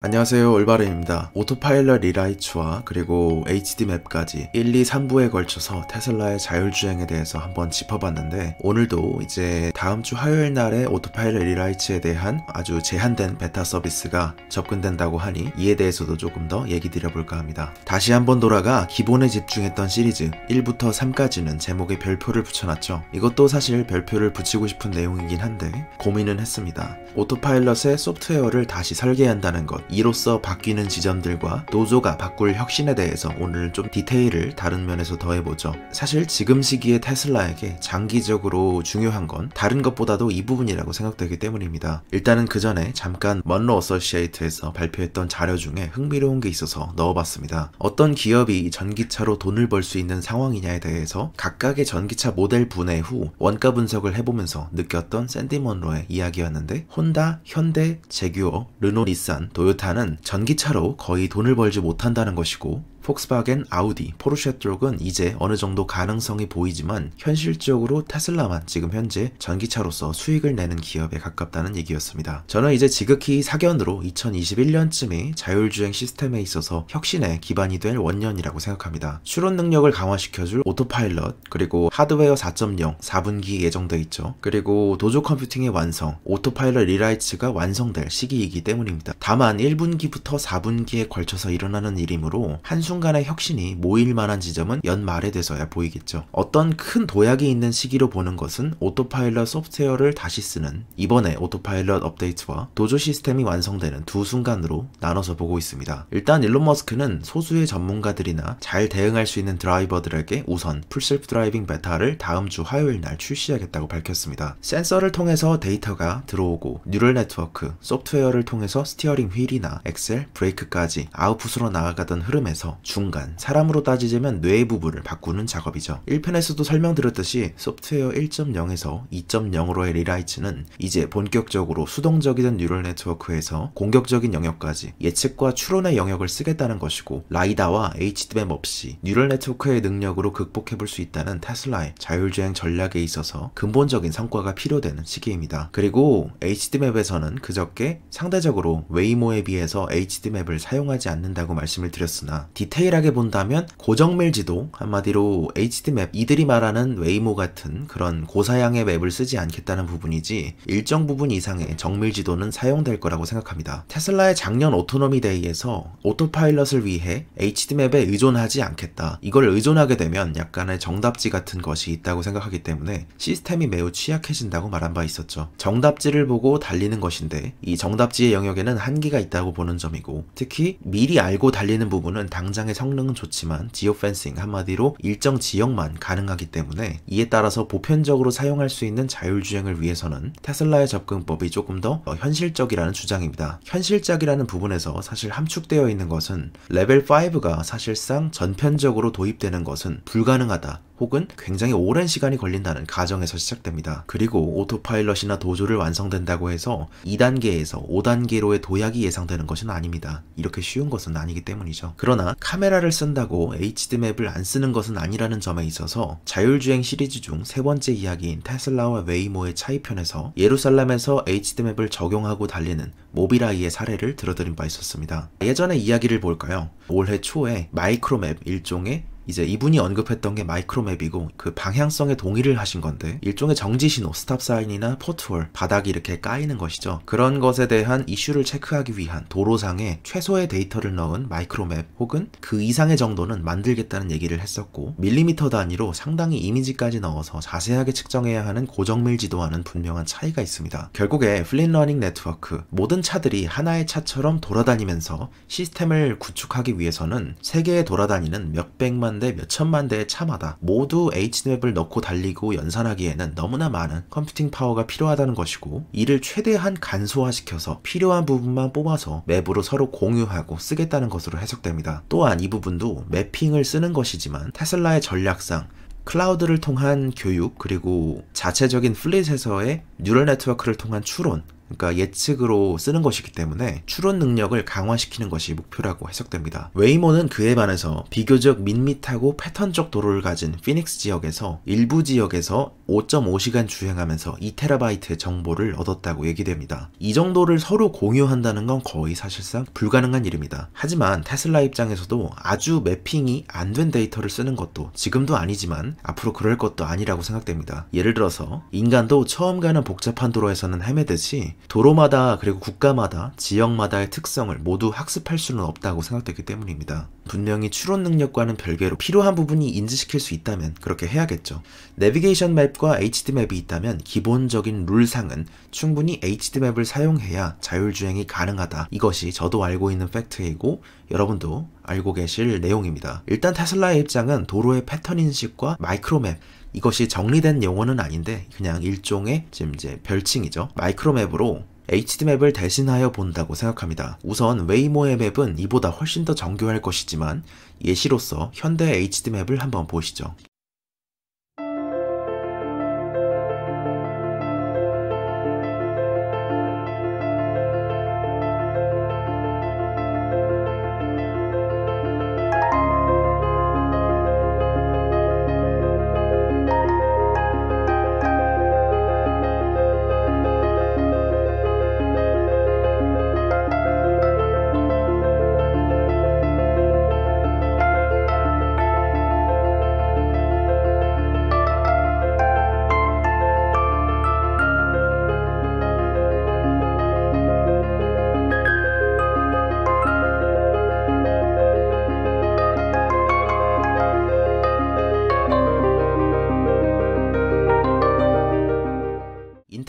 안녕하세요 올바름입니다 오토파일럿 리라이츠와 그리고 HD맵까지 1, 2, 3부에 걸쳐서 테슬라의 자율주행에 대해서 한번 짚어봤는데 오늘도 이제 다음주 화요일 날에 오토파일럿 리라이츠에 대한 아주 제한된 베타 서비스가 접근된다고 하니 이에 대해서도 조금 더 얘기 드려볼까 합니다 다시 한번 돌아가 기본에 집중했던 시리즈 1부터 3까지는 제목에 별표를 붙여놨죠 이것도 사실 별표를 붙이고 싶은 내용이긴 한데 고민은 했습니다 오토파일럿의 소프트웨어를 다시 설계한다는 것 이로써 바뀌는 지점들과 노조가 바꿀 혁신에 대해서 오늘 좀 디테일을 다른 면에서 더해보죠. 사실 지금 시기에 테슬라에게 장기적으로 중요한 건 다른 것보다도 이 부분이라고 생각되기 때문입니다. 일단은 그 전에 잠깐 먼로 어서시에이트에서 발표했던 자료 중에 흥미로운 게 있어서 넣어봤습니다. 어떤 기업이 전기차로 돈을 벌 수 있는 상황이냐에 대해서 각각의 전기차 모델 분해 후 원가 분석을 해보면서 느꼈던 샌디 먼로의 이야기였는데 혼다, 현대, 제규어, 르노, 니산, 도요타 타는 전기차로 거의 돈을 벌지 못한다는 것이고 폭스바겐, 아우디, 포르쉐 쪽은 이제 어느 정도 가능성이 보이지만 현실적으로 테슬라만 지금 현재 전기차로서 수익을 내는 기업에 가깝다는 얘기였습니다. 저는 이제 지극히 사견으로 2021년쯤에 자율주행 시스템에 있어서 혁신에 기반이 될 원년이라고 생각합니다. 추론 능력을 강화시켜줄 오토파일럿, 그리고 하드웨어 4.0, 4분기 예정돼 있죠. 그리고 도조 컴퓨팅의 완성, 오토파일럿 리라이츠가 완성될 시기이기 때문입니다. 다만 1분기부터 4분기에 걸쳐서 일어나는 일이므로 한순간 서 간의 혁신이 모일 만한 지점은 연말에 돼서야 보이겠죠. 어떤 큰 도약이 있는 시기로 보는 것은 오토파일럿 소프트웨어를 다시 쓰는 이번에 오토파일럿 업데이트와 도조 시스템이 완성되는 두 순간으로 나눠서 보고 있습니다. 일단 일론 머스크는 소수의 전문가들이나 잘 대응할 수 있는 드라이버들에게 우선 풀셀프 드라이빙 베타를 다음 주 화요일 날 출시하겠다고 밝혔습니다. 센서를 통해서 데이터가 들어오고 뉴럴 네트워크, 소프트웨어를 통해서 스티어링 휠이나 엑셀, 브레이크까지 아웃풋으로 나아가던 흐름에서 중간, 사람으로 따지자면 뇌 부분을 바꾸는 작업이죠. 1편에서도 설명드렸듯이 소프트웨어 1.0에서 2.0으로의 리라이츠는 이제 본격적으로 수동적이던 뉴럴 네트워크에서 공격적인 영역까지 예측과 추론의 영역을 쓰겠다는 것이고 라이다와 HDMM 없이 뉴럴 네트워크의 능력으로 극복해볼 수 있다는 테슬라의 자율주행 전략에 있어서 근본적인 성과가 필요되는 시기입니다. 그리고 HDMM에서는 그저께 상대적으로 웨이모에 비해서 HDMM을 사용하지 않는다고 말씀을 드렸으나 디테일 디테일하게 본다면 고정밀 지도 한마디로 HD맵 이들이 말하는 웨이모 같은 그런 고사양의 맵을 쓰지 않겠다는 부분이지 일정 부분 이상의 정밀 지도는 사용될 거라고 생각합니다. 테슬라의 작년 오토노미 데이에서 오토파일럿을 위해 HD맵에 의존하지 않겠다. 이걸 의존하게 되면 약간의 정답지 같은 것이 있다고 생각하기 때문에 시스템이 매우 취약해진다고 말한 바 있었죠. 정답지를 보고 달리는 것인데 이 정답지의 영역에는 한계가 있다고 보는 점이고 특히 미리 알고 달리는 부분은 당장 전장의 성능은 좋지만 지오펜싱 한마디로 일정 지역만 가능하기 때문에 이에 따라서 보편적으로 사용할 수 있는 자율주행을 위해서는 테슬라의 접근법이 조금 더 어, 현실적이라는 주장입니다. 현실적이라는 부분에서 사실 함축되어 있는 것은 레벨 5가 사실상 전편적으로 도입되는 것은 불가능하다 혹은 굉장히 오랜 시간이 걸린다는 가정에서 시작됩니다. 그리고 오토파일럿이나 도조를 완성된다고 해서 2단계에서 5단계로의 도약이 예상되는 것은 아닙니다. 이렇게 쉬운 것은 아니기 때문이죠. 그러나 카메라를 쓴다고 HD맵을 안 쓰는 것은 아니라는 점에 있어서 자율주행 시리즈 중 세 번째 이야기인 테슬라와 웨이모의 차이편에서 예루살렘에서 HD맵을 적용하고 달리는 모빌아이의 사례를 들어드린 바 있었습니다. 예전의 이야기를 볼까요? 올해 초에 마이크로맵 일종의 이제 이분이 언급했던 게 마이크로맵이고 그 방향성에 동의를 하신 건데 일종의 정지신호, 스탑사인이나 포트홀, 바닥이 이렇게 까이는 것이죠. 그런 것에 대한 이슈를 체크하기 위한 도로상에 최소의 데이터를 넣은 마이크로맵 혹은 그 이상의 정도는 만들겠다는 얘기를 했었고 밀리미터 단위로 상당히 이미지까지 넣어서 자세하게 측정해야 하는 고정밀 지도와는 분명한 차이가 있습니다. 결국에 플린 러닝 네트워크 모든 차들이 하나의 차처럼 돌아다니면서 시스템을 구축하기 위해서는 세계에 돌아다니는 몇백만 몇백만 몇천만 대의 차마다 모두 HDM을 넣고 달리고 연산하기에는 너무나 많은 컴퓨팅 파워가 필요하다는 것이고 이를 최대한 간소화시켜서 필요한 부분만 뽑아서 맵으로 서로 공유하고 쓰겠다는 것으로 해석됩니다. 또한 이 부분도 맵핑을 쓰는 것이지만 테슬라의 전략상 클라우드를 통한 교육 그리고 자체적인 플릿에서의 뉴럴 네트워크를 통한 추론 그러니까 예측으로 쓰는 것이기 때문에 추론 능력을 강화시키는 것이 목표라고 해석됩니다. 웨이모는 그에 반해서 비교적 밋밋하고 패턴적 도로를 가진 피닉스 지역에서 일부 지역에서 5.5시간 주행하면서 2테라바이트의 정보를 얻었다고 얘기됩니다. 이 정도를 서로 공유한다는 건 거의 사실상 불가능한 일입니다. 하지만 테슬라 입장에서도 아주 매핑이 안 된 데이터를 쓰는 것도 지금도 아니지만 앞으로 그럴 것도 아니라고 생각됩니다. 예를 들어서 인간도 처음 가는 복잡한 도로에서는 헤매듯이 도로마다 그리고 국가마다 지역마다의 특성을 모두 학습할 수는 없다고 생각되기 때문입니다. 분명히 추론 능력과는 별개로 필요한 부분이 인지시킬 수 있다면 그렇게 해야겠죠. 내비게이션 맵과 HD 맵이 있다면 기본적인 룰상은 충분히 HD 맵을 사용해야 자율주행이 가능하다. 이것이 저도 알고 있는 팩트이고 여러분도 알고 계실 내용입니다. 일단 테슬라의 입장은 도로의 패턴 인식과 마이크로맵, 이것이 정리된 용어는 아닌데 그냥 일종의 지금 이제 별칭이죠. 마이크로맵으로 HD맵을 대신하여 본다고 생각합니다. 우선 웨이모의 맵은 이보다 훨씬 더 정교할 것이지만 예시로서 현대 HD맵을 한번 보시죠.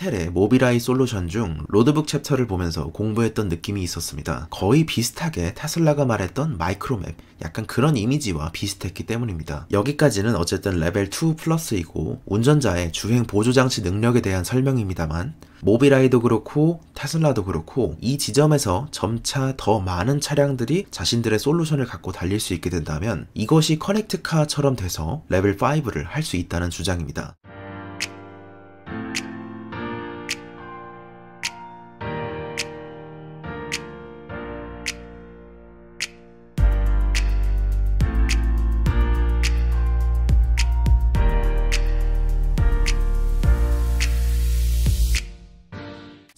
호텔의 모빌라이 솔루션 중 로드북 챕터를 보면서 공부했던 느낌이 있었습니다. 거의 비슷하게 타슬라가 말했던 마이크로맵, 약간 그런 이미지와 비슷했기 때문입니다. 여기까지는 어쨌든 레벨 2 플러스이고 운전자의 주행 보조장치 능력에 대한 설명입니다만 모빌라이도 그렇고 타슬라도 그렇고 이 지점에서 점차 더 많은 차량들이 자신들의 솔루션을 갖고 달릴 수 있게 된다면 이것이 커넥트카처럼 돼서 레벨 5를 할 수 있다는 주장입니다.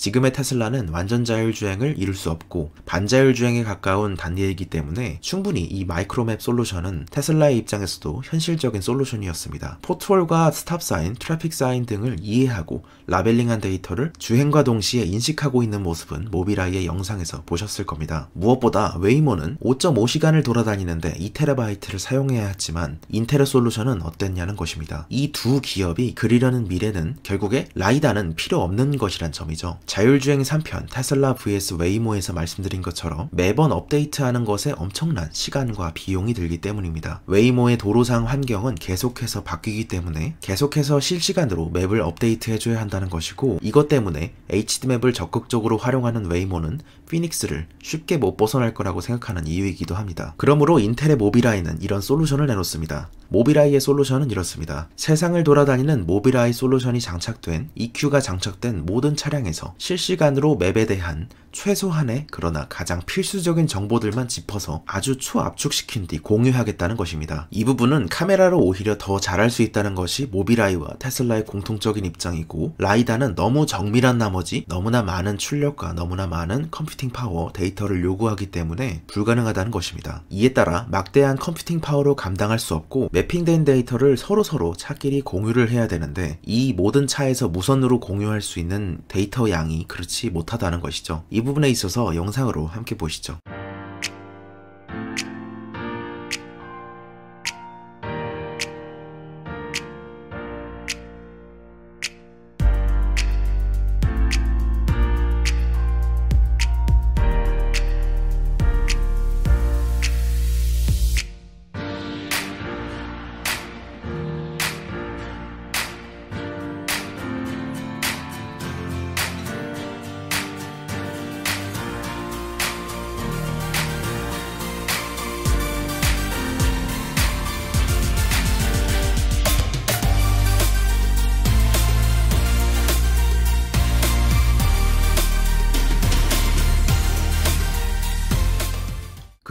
지금의 테슬라는 완전 자율주행을 이룰 수 없고 반자율주행에 가까운 단계이기 때문에 충분히 이 마이크로맵 솔루션은 테슬라의 입장에서도 현실적인 솔루션이었습니다. 포트홀과 스탑사인, 트래픽사인 등을 이해하고 라벨링한 데이터를 주행과 동시에 인식하고 있는 모습은 모빌아이의 영상에서 보셨을 겁니다. 무엇보다 웨이모는 5.5시간을 돌아다니는데 2테라바이트를 사용해야 했지만 인테르 솔루션은 어땠냐는 것입니다. 이 두 기업이 그리려는 미래는 결국에 라이다는 필요 없는 것이란 점이죠. 자율주행 3편 테슬라 vs 웨이모에서 말씀드린 것처럼 매번 업데이트하는 것에 엄청난 시간과 비용이 들기 때문입니다. 웨이모의 도로상 환경은 계속해서 바뀌기 때문에 계속해서 실시간으로 맵을 업데이트해줘야 한다는 것이고 이것 때문에 HD맵을 적극적으로 활용하는 웨이모는 피닉스를 쉽게 못 벗어날 거라고 생각하는 이유이기도 합니다. 그러므로 인텔의 모비라인은 이런 솔루션을 내놓습니다. 모빌아이의 솔루션은 이렇습니다. 세상을 돌아다니는 모빌아이 솔루션이 장착된 EQ가 장착된 모든 차량에서 실시간으로 맵에 대한 최소한의 그러나 가장 필수적인 정보들만 짚어서 아주 초압축시킨 뒤 공유하겠다는 것입니다. 이 부분은 카메라로 오히려 더 잘할 수 있다는 것이 모빌아이와 테슬라의 공통적인 입장이고 라이다는 너무 정밀한 나머지 너무나 많은 출력과 너무나 많은 컴퓨팅 파워 데이터를 요구하기 때문에 불가능하다는 것입니다. 이에 따라 막대한 컴퓨팅 파워로 감당할 수 없고 매핑된 데이터를 서로서로 차끼리 공유를 해야 되는데 이 모든 차에서 무선으로 공유할 수 있는 데이터 양이 그렇지 못하다는 것이죠. 이 부분에 있어서 영상으로 함께 보시죠.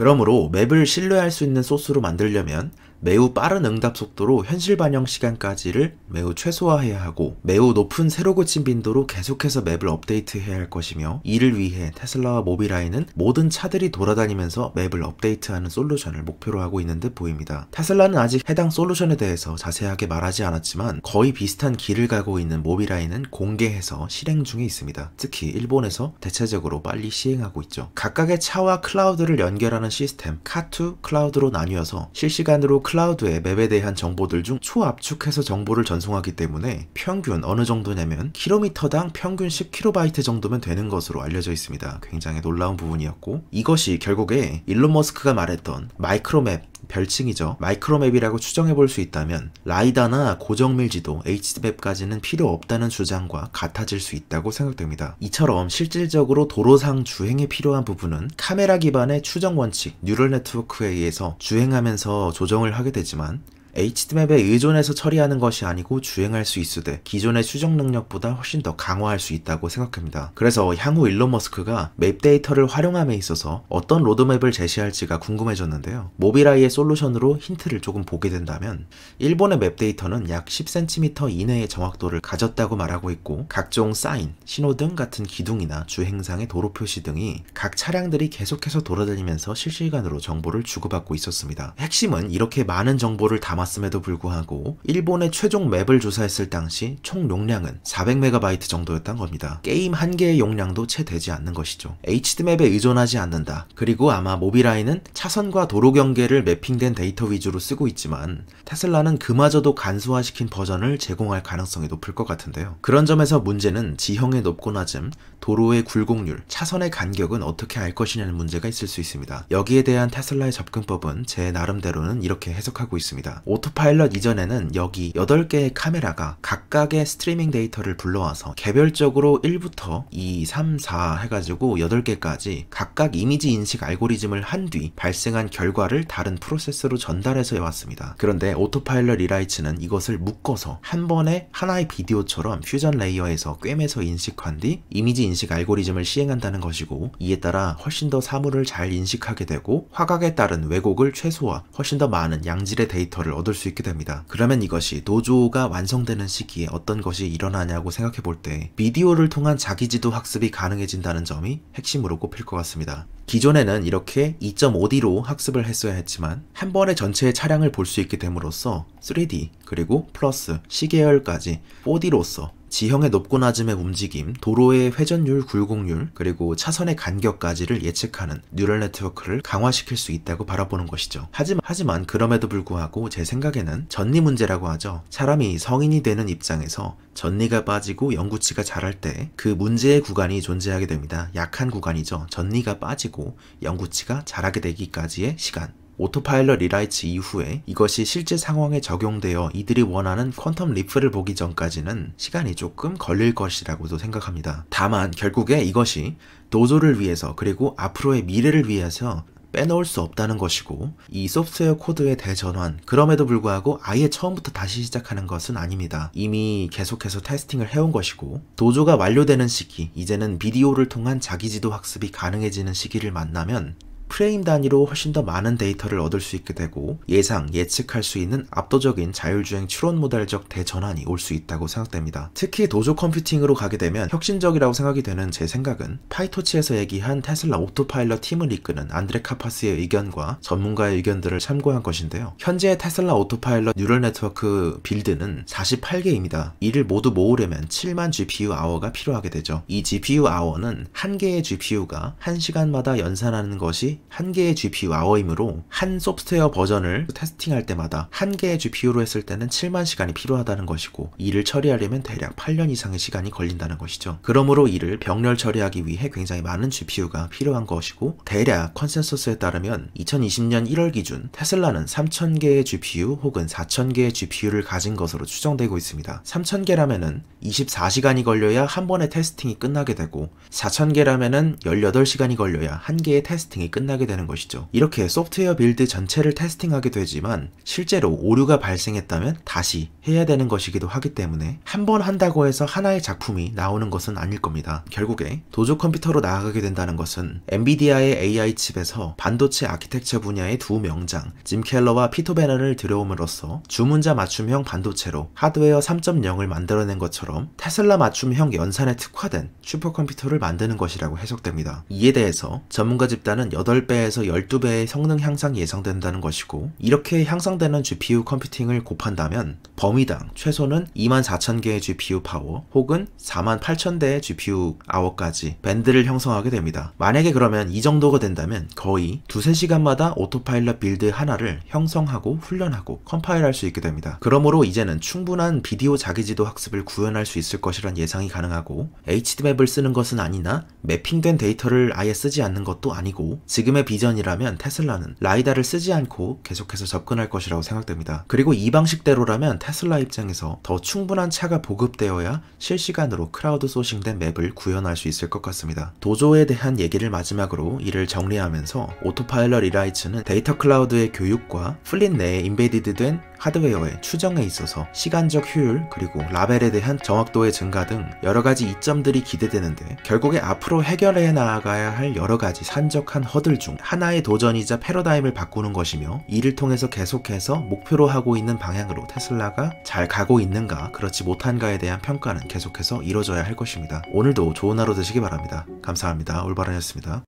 그러므로 맵을 신뢰할 수 있는 소스로 만들려면 매우 빠른 응답 속도로 현실 반영 시간까지를 매우 최소화해야 하고 매우 높은 새로 고친 빈도로 계속해서 맵을 업데이트해야 할 것이며 이를 위해 테슬라와 모비라이는 모든 차들이 돌아다니면서 맵을 업데이트하는 솔루션을 목표로 하고 있는 듯 보입니다. 테슬라는 아직 해당 솔루션에 대해서 자세하게 말하지 않았지만 거의 비슷한 길을 가고 있는 모비라이는 공개해서 실행 중에 있습니다. 특히 일본에서 대체적으로 빨리 시행하고 있죠. 각각의 차와 클라우드를 연결하는 시스템 카투 클라우드로 나뉘어서 실시간으로 클라우드의 맵에 대한 정보들 중 초압축해서 정보를 전송하기 때문에 평균 어느 정도냐면 킬로미터당 평균 10kB 정도면 되는 것으로 알려져 있습니다. 굉장히 놀라운 부분이었고 이것이 결국에 일론 머스크가 말했던 마이크로맵 별칭이죠. 마이크로맵이라고 추정해 볼 수 있다면 라이다나 고정밀지도 HD맵까지는 필요 없다는 주장과 같아질 수 있다고 생각됩니다. 이처럼 실질적으로 도로상 주행에 필요한 부분은 카메라 기반의 추정 원칙 뉴럴 네트워크에 의해서 주행하면서 조정을 하게 되지만 HD맵에 의존해서 처리하는 것이 아니고 주행할 수 있으되 기존의 추적 능력보다 훨씬 더 강화할 수 있다고 생각합니다. 그래서 향후 일론 머스크가 맵 데이터를 활용함에 있어서 어떤 로드맵을 제시할지가 궁금해졌는데요. 모빌아이의 솔루션으로 힌트를 조금 보게 된다면 일본의 맵 데이터는 약 10cm 이내의 정확도를 가졌다고 말하고 있고 각종 사인, 신호등 같은 기둥이나 주행상의 도로 표시 등이 각 차량들이 계속해서 돌아다니면서 실시간으로 정보를 주고받고 있었습니다. 핵심은 이렇게 많은 정보를 담아 남았음에도 불구하고 일본의 최종 맵을 조사했을 당시 총 용량은 400MB 정도였던 겁니다. 게임 한 개의 용량도 채 되지 않는 것이죠. HD맵에 의존하지 않는다. 그리고 아마 모비라인은 차선과 도로 경계를 맵핑된 데이터 위주로 쓰고 있지만 테슬라는 그마저도 간소화시킨 버전을 제공할 가능성이 높을 것 같은데요. 그런 점에서 문제는 지형의 높고 낮음, 도로의 굴곡률, 차선의 간격은 어떻게 알 것이냐는 문제가 있을 수 있습니다. 여기에 대한 테슬라의 접근법은 제 나름대로는 이렇게 해석하고 있습니다. 오토파일럿 이전에는 여기 8개의 카메라가 각각의 스트리밍 데이터를 불러와서 개별적으로 1부터 2, 3, 4 해가지고 8개까지 각각 이미지 인식 알고리즘을 한 뒤 발생한 결과를 다른 프로세스로 전달해서 해왔습니다. 그런데 오토파일럿 리라이츠는 이것을 묶어서 한 번에 하나의 비디오처럼 퓨전 레이어에서 꿰매서 인식한 뒤 이미지 인식 알고리즘을 시행한다는 것이고 이에 따라 훨씬 더 사물을 잘 인식하게 되고 화각에 따른 왜곡을 최소화 훨씬 더 많은 양질의 데이터를 얻을 수 있게 됩니다. 그러면 이것이 도조가 완성되는 시기에 어떤 것이 일어나냐고 생각해 볼 때비디오를 통한 자기지도 학습이 가능해진다는 점이 핵심으로 꼽힐 것 같습니다. 기존에는 이렇게 2.5D로 학습을 했어야 했지만 한 번에 전체의 차량을 볼 수 있게 됨으로써 3D 그리고 플러스 시계열까지 4D로서 지형의 높고 낮음의 움직임, 도로의 회전율, 굴곡률, 그리고 차선의 간격까지를 예측하는 뉴럴 네트워크를 강화시킬 수 있다고 바라보는 것이죠. 하지만, 하지만 그럼에도 불구하고 제 생각에는 전니 문제라고 하죠. 사람이 성인이 되는 입장에서 전니가 빠지고 영구치가 자랄 때 그 문제의 구간이 존재하게 됩니다. 약한 구간이죠. 전니가 빠지고 영구치가 자라게 되기까지의 시간. 오토파일럿 리라이츠 이후에 이것이 실제 상황에 적용되어 이들이 원하는 퀀텀 리프를 보기 전까지는 시간이 조금 걸릴 것이라고도 생각합니다. 다만 결국에 이것이 노조를 위해서 그리고 앞으로의 미래를 위해서 빼놓을 수 없다는 것이고 이 소프트웨어 코드의 대전환 그럼에도 불구하고 아예 처음부터 다시 시작하는 것은 아닙니다. 이미 계속해서 테스팅을 해온 것이고 도조가 완료되는 시기 이제는 비디오를 통한 자기지도 학습이 가능해지는 시기를 만나면 프레임 단위로 훨씬 더 많은 데이터를 얻을 수 있게 되고 예상, 예측할 수 있는 압도적인 자율주행 추론 모델적 대전환이 올 수 있다고 생각됩니다. 특히 도조 컴퓨팅으로 가게 되면 혁신적이라고 생각이 되는 제 생각은 파이토치에서 얘기한 테슬라 오토파일럿 팀을 이끄는 안드레 카파스의 의견과 전문가의 의견들을 참고한 것인데요. 현재 테슬라 오토파일럿 뉴럴 네트워크 빌드는 48개입니다. 이를 모두 모으려면 7만 GPU 아워가 필요하게 되죠. 이 GPU 아워는 한 개의 GPU가 1시간마다 연산하는 것이 한 개의 GPU 아워이므로 한 소프트웨어 버전을 테스팅할 때마다 한 개의 GPU로 했을 때는 7만 시간이 필요하다는 것이고 이를 처리하려면 대략 8년 이상의 시간이 걸린다는 것이죠. 그러므로 이를 병렬 처리하기 위해 굉장히 많은 GPU가 필요한 것이고 대략 컨센서스에 따르면 2020년 1월 기준 테슬라는 3,000개의 GPU 혹은 4,000개의 GPU를 가진 것으로 추정되고 있습니다. 3 0 0 0개라면 24시간이 걸려야 한 번의 테스팅이 끝나게 되고 4 0 0 0개라면 18시간이 걸려야 한 개의 테스팅이 끝나게 확인게 되는 것이죠. 이렇게 소프트웨어 빌드 전체를 테스팅하게 되지만 실제로 오류가 발생했다면 다시 해야 되는 것이기도 하기 때문에 한 번 한다고 해서 하나의 작품이 나오는 것은 아닐 겁니다. 결국에 도조 컴퓨터로 나아가게 된다는 것은 엔비디아의 AI 칩에서 반도체 아키텍처 분야의 두 명장 짐 켈러와 피터 베넌을 들여옴으로써 주문자 맞춤형 반도체로 하드웨어 3.0을 만들어낸 것처럼 테슬라 맞춤형 연산에 특화된 슈퍼컴퓨터를 만드는 것이라고 해석됩니다. 이에 대해서 전문가 집단은 8 8배에서 12배의 성능 향상이 예상된다는 것이고 이렇게 향상되는 GPU 컴퓨팅을 곱한다면 범위당 최소는 24,000개의 GPU 파워 혹은 48,000대의 GPU 아워까지 밴드를 형성하게 됩니다. 만약에 그러면 이 정도가 된다면 거의 두세 시간마다 오토파일럿 빌드 하나를 형성하고 훈련하고 컴파일할 수 있게 됩니다. 그러므로 이제는 충분한 비디오 자기지도 학습을 구현할 수 있을 것이란 예상이 가능하고 HD맵을 쓰는 것은 아니나 매핑된 데이터를 아예 쓰지 않는 것도 아니고 지금 지금의 비전이라면 테슬라는 라이다를 쓰지 않고 계속해서 접근할 것이라고 생각됩니다. 그리고 이 방식대로라면 테슬라 입장에서 더 충분한 차가 보급되어야 실시간으로 크라우드 소싱된 맵을 구현할 수 있을 것 같습니다. 도조에 대한 얘기를 마지막으로 이를 정리하면서 오토파일러리라이츠는 데이터 클라우드의 교육과 플린 내에 인베디드된 하드웨어의 추정에 있어서 시간적 효율 그리고 라벨에 대한 정확도의 증가 등 여러가지 이점들이 기대되는데 결국에 앞으로 해결해 나아가야 할 여러가지 산적한 허들 중 하나의 도전이자 패러다임을 바꾸는 것이며 이를 통해서 계속해서 목표로 하고 있는 방향으로 테슬라가 잘 가고 있는가 그렇지 못한가에 대한 평가는 계속해서 이뤄져야 할 것입니다. 오늘도 좋은 하루 되시기 바랍니다. 감사합니다. 올바른이었습니다.